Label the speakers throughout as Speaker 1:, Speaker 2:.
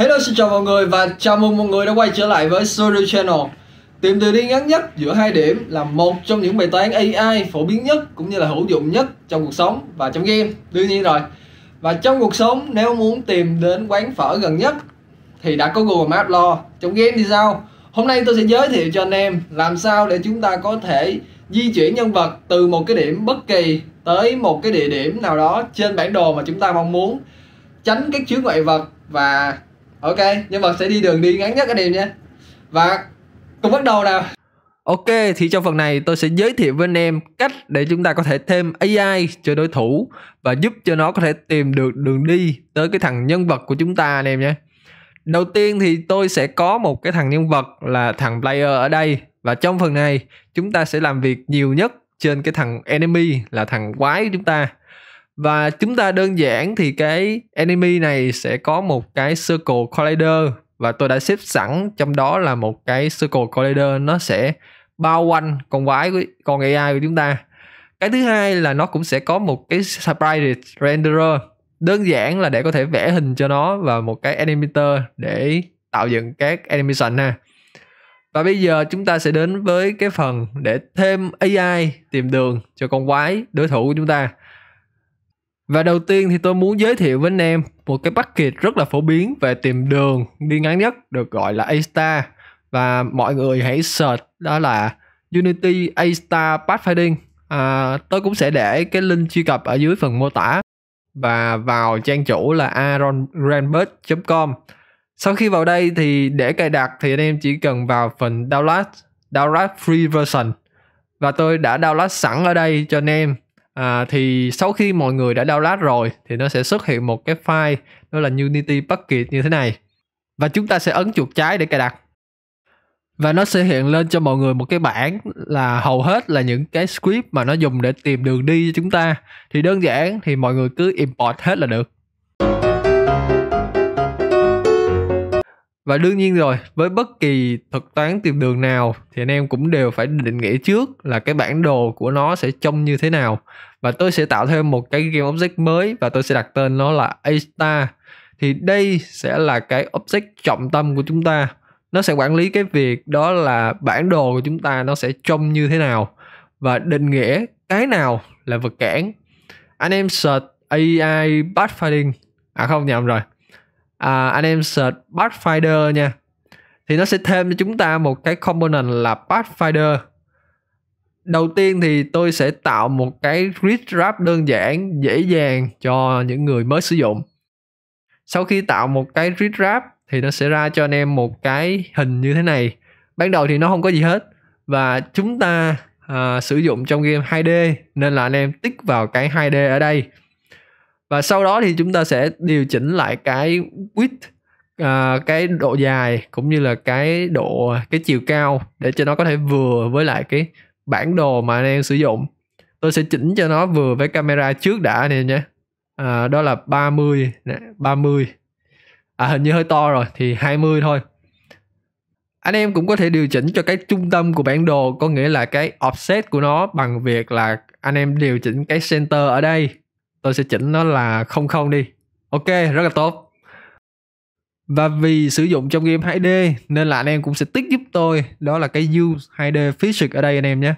Speaker 1: Hello xin chào mọi người và chào mừng mọi người đã quay trở lại với Studio Channel Tìm từ đi ngắn nhất giữa hai điểm là một trong những bài toán AI phổ biến nhất cũng như là hữu dụng nhất trong cuộc sống và trong game Đương nhiên rồi Và trong cuộc sống nếu muốn tìm đến quán phở gần nhất thì đã có Google Maps lo Trong game thì sao? Hôm nay tôi sẽ giới thiệu cho anh em làm sao để chúng ta có thể di chuyển nhân vật từ một cái điểm bất kỳ tới một cái địa điểm nào đó trên bản đồ mà chúng ta mong muốn tránh các chướng ngoại vật và ok nhân vật sẽ đi đường đi ngắn nhất anh em nha và cùng bắt đầu nào Ok, thì trong phần này tôi sẽ giới thiệu với anh em cách để chúng ta có thể thêm AI cho đối thủ và giúp cho nó có thể tìm được đường đi tới cái thằng nhân vật của chúng ta anh em nhé. Đầu tiên thì tôi sẽ có một cái thằng nhân vật là thằng player ở đây và trong phần này chúng ta sẽ làm việc nhiều nhất trên cái thằng enemy là thằng quái của chúng ta và chúng ta đơn giản thì cái enemy này sẽ có một cái circle collider và tôi đã xếp sẵn trong đó là một cái circle collider nó sẽ bao quanh con quái của con AI của chúng ta cái thứ hai là nó cũng sẽ có một cái sprite renderer đơn giản là để có thể vẽ hình cho nó và một cái animator để tạo dựng các animation ha và bây giờ chúng ta sẽ đến với cái phần để thêm AI tìm đường cho con quái đối thủ của chúng ta và đầu tiên thì tôi muốn giới thiệu với anh em một cái package rất là phổ biến về tìm đường đi ngắn nhất được gọi là A-Star và mọi người hãy search đó là Unity A-Star Pathfinding. À, tôi cũng sẽ để cái link truy cập ở dưới phần mô tả và vào trang chủ là aarongrandbird.com sau khi vào đây thì để cài đặt thì anh em chỉ cần vào phần download download free version và tôi đã download sẵn ở đây cho anh em À, thì sau khi mọi người đã download rồi thì nó sẽ xuất hiện một cái file đó là Unity Bucket như thế này và chúng ta sẽ ấn chuột trái để cài đặt và nó sẽ hiện lên cho mọi người một cái bảng là hầu hết là những cái script mà nó dùng để tìm đường đi cho chúng ta thì đơn giản thì mọi người cứ import hết là được và đương nhiên rồi với bất kỳ thuật toán tìm đường nào thì anh em cũng đều phải định nghĩa trước là cái bản đồ của nó sẽ trông như thế nào và tôi sẽ tạo thêm một cái game object mới và tôi sẽ đặt tên nó là A star thì đây sẽ là cái object trọng tâm của chúng ta nó sẽ quản lý cái việc đó là bản đồ của chúng ta nó sẽ trông như thế nào và định nghĩa cái nào là vật cản anh em search AI pathfinding à không nhầm rồi à, anh em search Pathfinder nha thì nó sẽ thêm cho chúng ta một cái component là Pathfinder đầu tiên thì tôi sẽ tạo một cái grid wrap đơn giản dễ dàng cho những người mới sử dụng sau khi tạo một cái grid wrap thì nó sẽ ra cho anh em một cái hình như thế này ban đầu thì nó không có gì hết và chúng ta à, sử dụng trong game 2D nên là anh em tích vào cái 2D ở đây và sau đó thì chúng ta sẽ điều chỉnh lại cái width à, cái độ dài cũng như là cái độ cái chiều cao để cho nó có thể vừa với lại cái bản đồ mà anh em sử dụng tôi sẽ chỉnh cho nó vừa với camera trước đã nè nhé à, đó là 30 nè 30 à hình như hơi to rồi thì 20 thôi anh em cũng có thể điều chỉnh cho cái trung tâm của bản đồ có nghĩa là cái offset của nó bằng việc là anh em điều chỉnh cái center ở đây tôi sẽ chỉnh nó là không không đi ok rất là tốt và vì sử dụng trong game 2D nên là anh em cũng sẽ tích giúp tôi đó là cái use 2D physics ở đây anh em nhé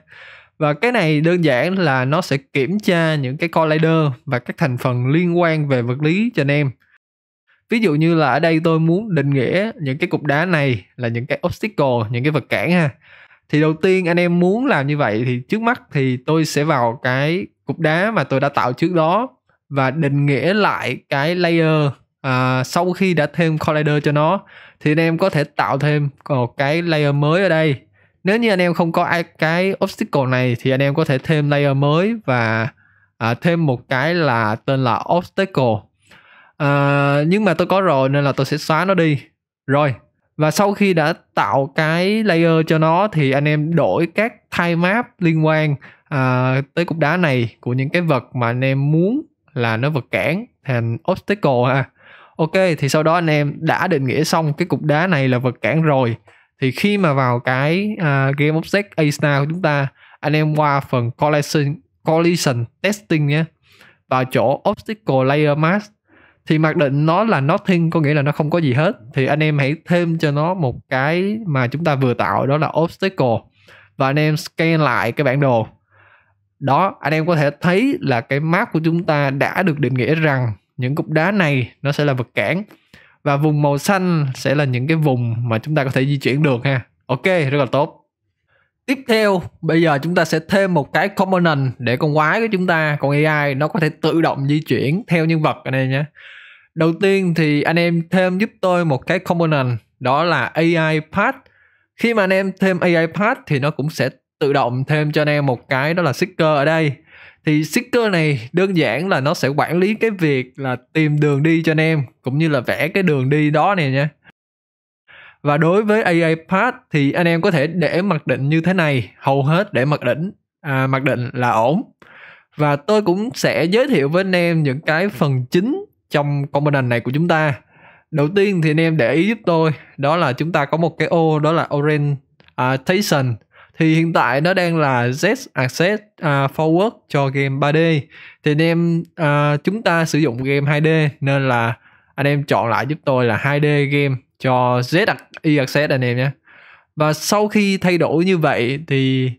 Speaker 1: và cái này đơn giản là nó sẽ kiểm tra những cái collider và các thành phần liên quan về vật lý cho anh em ví dụ như là ở đây tôi muốn định nghĩa những cái cục đá này là những cái obstacle những cái vật cản ha thì đầu tiên anh em muốn làm như vậy thì trước mắt thì tôi sẽ vào cái cục đá mà tôi đã tạo trước đó và định nghĩa lại cái layer à, sau khi đã thêm collider cho nó thì anh em có thể tạo thêm một cái layer mới ở đây nếu như anh em không có cái obstacle này thì anh em có thể thêm layer mới và à, thêm một cái là tên là obstacle à, nhưng mà tôi có rồi nên là tôi sẽ xóa nó đi rồi và sau khi đã tạo cái layer cho nó thì anh em đổi các thay map liên quan à, tới cục đá này của những cái vật mà anh em muốn là nó vật cản thành obstacle ha ok thì sau đó anh em đã định nghĩa xong cái cục đá này là vật cản rồi thì khi mà vào cái uh, game object a star của chúng ta anh em qua phần collision collision testing nhé vào chỗ obstacle layer mask thì mặc định nó là nothing có nghĩa là nó không có gì hết thì anh em hãy thêm cho nó một cái mà chúng ta vừa tạo đó là obstacle và anh em scan lại cái bản đồ đó anh em có thể thấy là cái map của chúng ta đã được định nghĩa rằng những cục đá này nó sẽ là vật cản và vùng màu xanh sẽ là những cái vùng mà chúng ta có thể di chuyển được ha ok rất là tốt tiếp theo bây giờ chúng ta sẽ thêm một cái component để con quái của chúng ta con AI nó có thể tự động di chuyển theo nhân vật anh em nhé đầu tiên thì anh em thêm giúp tôi một cái component đó là AI path khi mà anh em thêm AI path thì nó cũng sẽ tự động thêm cho anh em một cái đó là sticker ở đây thì sticker này đơn giản là nó sẽ quản lý cái việc là tìm đường đi cho anh em cũng như là vẽ cái đường đi đó nè nha và đối với AI Path thì anh em có thể để mặc định như thế này hầu hết để mặc định à, mặc định là ổn và tôi cũng sẽ giới thiệu với anh em những cái phần chính trong component này của chúng ta đầu tiên thì anh em để ý giúp tôi đó là chúng ta có một cái ô đó là orientation thì hiện tại nó đang là Z access uh, forward cho game 3D thì anh em uh, chúng ta sử dụng game 2D nên là anh em chọn lại giúp tôi là 2D game cho Z đặc Y đặc anh em nhé và sau khi thay đổi như vậy thì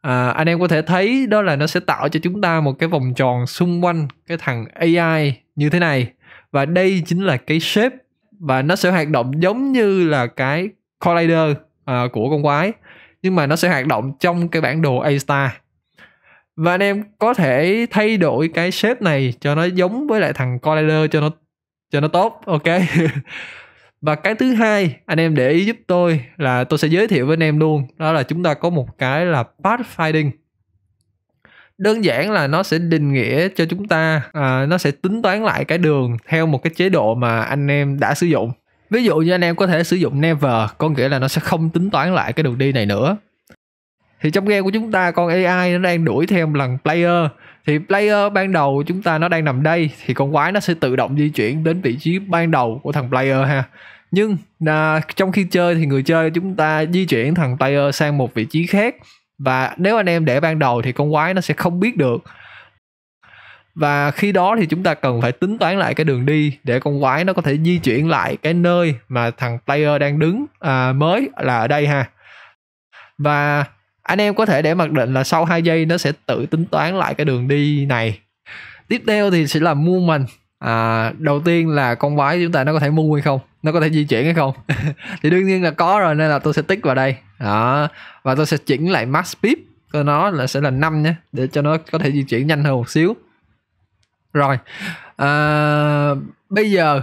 Speaker 1: à, anh em có thể thấy đó là nó sẽ tạo cho chúng ta một cái vòng tròn xung quanh cái thằng AI như thế này và đây chính là cái shape và nó sẽ hoạt động giống như là cái collider à, của con quái nhưng mà nó sẽ hoạt động trong cái bản đồ A star và anh em có thể thay đổi cái shape này cho nó giống với lại thằng collider cho nó cho nó tốt ok và cái thứ hai anh em để ý giúp tôi là tôi sẽ giới thiệu với anh em luôn đó là chúng ta có một cái là pathfinding đơn giản là nó sẽ định nghĩa cho chúng ta à, nó sẽ tính toán lại cái đường theo một cái chế độ mà anh em đã sử dụng ví dụ như anh em có thể sử dụng never có nghĩa là nó sẽ không tính toán lại cái đường đi này nữa thì trong game của chúng ta con AI nó đang đuổi theo một lần player thì player ban đầu chúng ta nó đang nằm đây thì con quái nó sẽ tự động di chuyển đến vị trí ban đầu của thằng player ha nhưng à, trong khi chơi thì người chơi chúng ta di chuyển thằng player sang một vị trí khác và nếu anh em để ban đầu thì con quái nó sẽ không biết được và khi đó thì chúng ta cần phải tính toán lại cái đường đi để con quái nó có thể di chuyển lại cái nơi mà thằng player đang đứng à, mới là ở đây ha và anh em có thể để mặc định là sau 2 giây nó sẽ tự tính toán lại cái đường đi này tiếp theo thì sẽ là mua mình à, đầu tiên là con vái chúng ta nó có thể mua hay không nó có thể di chuyển hay không thì đương nhiên là có rồi nên là tôi sẽ tích vào đây đó và tôi sẽ chỉnh lại max speed cho nó là sẽ là 5 nhé để cho nó có thể di chuyển nhanh hơn một xíu rồi à, bây giờ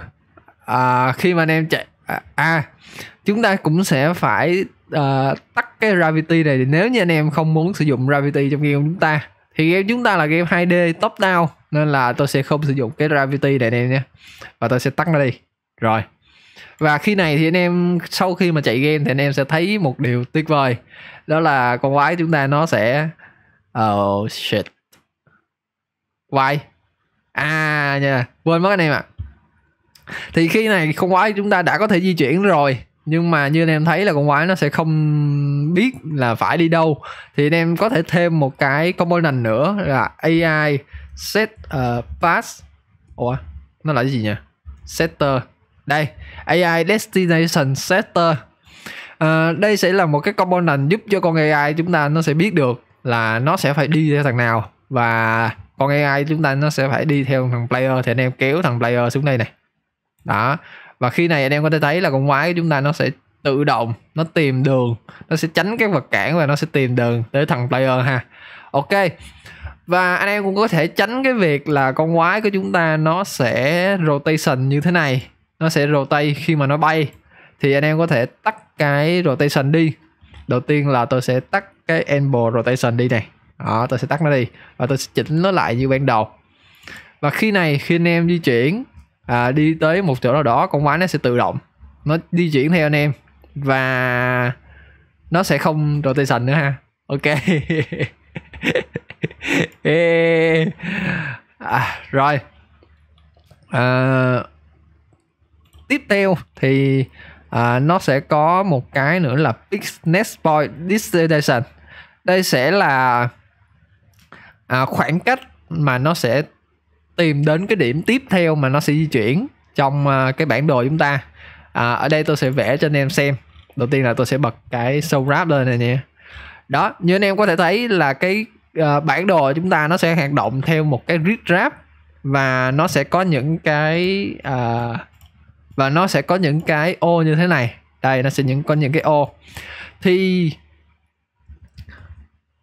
Speaker 1: à, khi mà anh em chạy à, à chúng ta cũng sẽ phải uh, tắt cái Gravity này nếu như anh em không muốn sử dụng Gravity trong game của chúng ta thì game chúng ta là game 2D top down nên là tôi sẽ không sử dụng cái Gravity này này nha và tôi sẽ tắt nó đi rồi và khi này thì anh em sau khi mà chạy game thì anh em sẽ thấy một điều tuyệt vời đó là con quái chúng ta nó sẽ oh shit why à nha quên mất anh em ạ à. thì khi này con quái chúng ta đã có thể di chuyển rồi nhưng mà như anh em thấy là con quái nó sẽ không biết là phải đi đâu thì anh em có thể thêm một cái component nữa là AI set uh, pass ủa nó là cái gì nhỉ setter đây AI destination setter à, đây sẽ là một cái component giúp cho con AI chúng ta nó sẽ biết được là nó sẽ phải đi theo thằng nào và con AI chúng ta nó sẽ phải đi theo thằng player thì anh em kéo thằng player xuống đây này đó và khi này anh em có thể thấy là con quái của chúng ta nó sẽ tự động nó tìm đường nó sẽ tránh các vật cản và nó sẽ tìm đường tới thằng player ha ok và anh em cũng có thể tránh cái việc là con quái của chúng ta nó sẽ rotation như thế này nó sẽ rotate khi mà nó bay thì anh em có thể tắt cái rotation đi đầu tiên là tôi sẽ tắt cái angle rotation đi này đó tôi sẽ tắt nó đi và tôi sẽ chỉnh nó lại như ban đầu và khi này khi anh em di chuyển à, đi tới một chỗ nào đó con quái nó sẽ tự động nó di chuyển theo anh em và nó sẽ không rotation nữa ha ok à, rồi à, tiếp theo thì à, nó sẽ có một cái nữa là business point destination đây sẽ là à, khoảng cách mà nó sẽ tìm đến cái điểm tiếp theo mà nó sẽ di chuyển trong à, cái bản đồ chúng ta à, ở đây tôi sẽ vẽ cho anh em xem đầu tiên là tôi sẽ bật cái show wrap lên này nha đó như anh em có thể thấy là cái à, bản đồ chúng ta nó sẽ hoạt động theo một cái grid wrap và nó sẽ có những cái uh, và nó sẽ có những cái ô như thế này đây nó sẽ những có những cái ô thì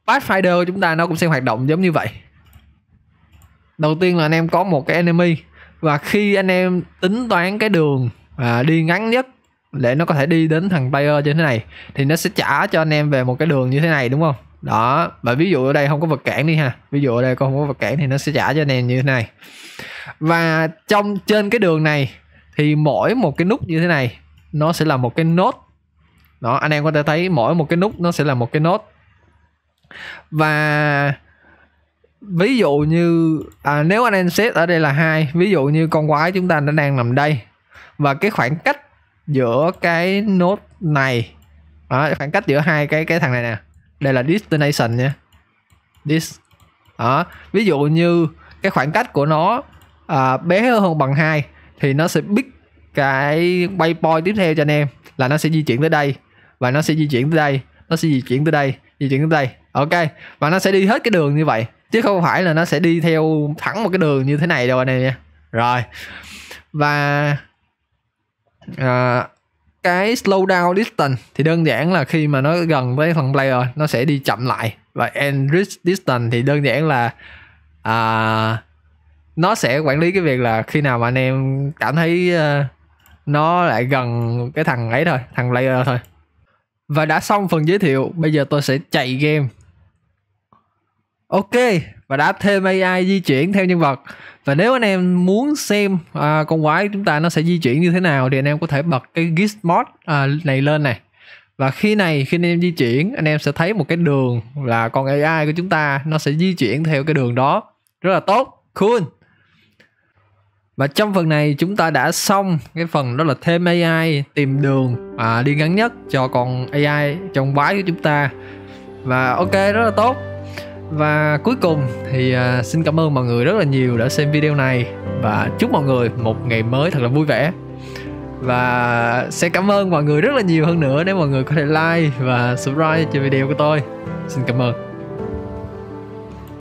Speaker 1: Pathfinder chúng ta nó cũng sẽ hoạt động giống như vậy đầu tiên là anh em có một cái enemy và khi anh em tính toán cái đường à, đi ngắn nhất để nó có thể đi đến thằng player như thế này thì nó sẽ trả cho anh em về một cái đường như thế này đúng không đó và ví dụ ở đây không có vật cản đi ha ví dụ ở đây không có vật cản thì nó sẽ trả cho anh em như thế này và trong trên cái đường này thì mỗi một cái nút như thế này nó sẽ là một cái nốt đó anh em có thể thấy mỗi một cái nút nó sẽ là một cái nốt và ví dụ như à, nếu anh em xét ở đây là hai ví dụ như con quái chúng ta đã đang nằm đây và cái khoảng cách giữa cái nốt này đó, khoảng cách giữa hai cái cái thằng này nè đây là destination nha this đó ví dụ như cái khoảng cách của nó à, bé hơn bằng hai thì nó sẽ biết cái waypoint tiếp theo cho anh em là nó sẽ di chuyển tới đây và nó sẽ di chuyển tới đây nó sẽ di chuyển tới đây di chuyển tới đây ok và nó sẽ đi hết cái đường như vậy chứ không phải là nó sẽ đi theo thẳng một cái đường như thế này đâu anh em nha rồi và à, cái down distance thì đơn giản là khi mà nó gần với phần player nó sẽ đi chậm lại và enrich distance thì đơn giản là à, nó sẽ quản lý cái việc là khi nào mà anh em cảm thấy uh, nó lại gần cái thằng ấy thôi thằng player thôi và đã xong phần giới thiệu bây giờ tôi sẽ chạy game ok và đã thêm AI di chuyển theo nhân vật và nếu anh em muốn xem à, con quái chúng ta nó sẽ di chuyển như thế nào thì anh em có thể bật cái gist mod à, này lên này và khi này khi anh em di chuyển anh em sẽ thấy một cái đường là con AI của chúng ta nó sẽ di chuyển theo cái đường đó rất là tốt cool và trong phần này chúng ta đã xong cái phần đó là thêm AI tìm đường à, đi ngắn nhất cho con AI trong quái của chúng ta và ok rất là tốt và cuối cùng thì uh, xin cảm ơn mọi người rất là nhiều đã xem video này và chúc mọi người một ngày mới thật là vui vẻ và sẽ cảm ơn mọi người rất là nhiều hơn nữa nếu mọi người có thể like và subscribe cho video của tôi xin cảm ơn